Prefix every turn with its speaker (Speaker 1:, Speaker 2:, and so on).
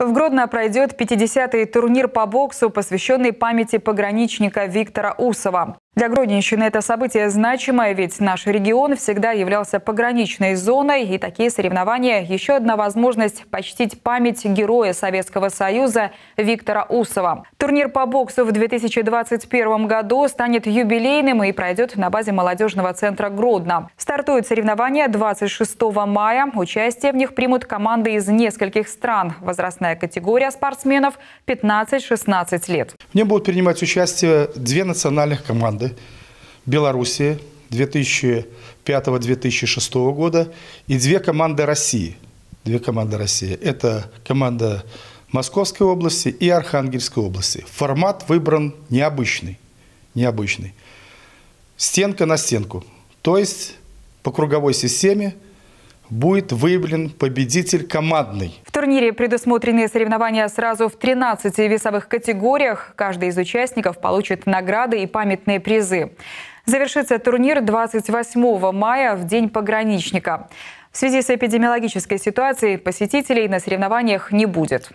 Speaker 1: В Гродно пройдет 50-й турнир по боксу, посвященный памяти пограничника Виктора Усова. Для Гродненщины это событие значимое, ведь наш регион всегда являлся пограничной зоной, и такие соревнования – еще одна возможность почтить память героя Советского Союза Виктора Усова. Турнир по боксу в 2021 году станет юбилейным и пройдет на базе молодежного центра Гродно. Стартуют соревнования 26 мая. Участие в них примут команды из нескольких стран. Возрастная категория спортсменов – 15-16 лет.
Speaker 2: В нем будут принимать участие две национальных команды Олимпиады Белоруссии 2005-2006 года и две команды России. Две команды России. Это команда Московской области и Архангельской области. Формат выбран необычный. Необычный. Стенка на стенку. То есть по круговой системе – будет выявлен победитель командный.
Speaker 1: В турнире предусмотрены соревнования сразу в 13 весовых категориях. Каждый из участников получит награды и памятные призы. Завершится турнир 28 мая в День пограничника. В связи с эпидемиологической ситуацией посетителей на соревнованиях не будет.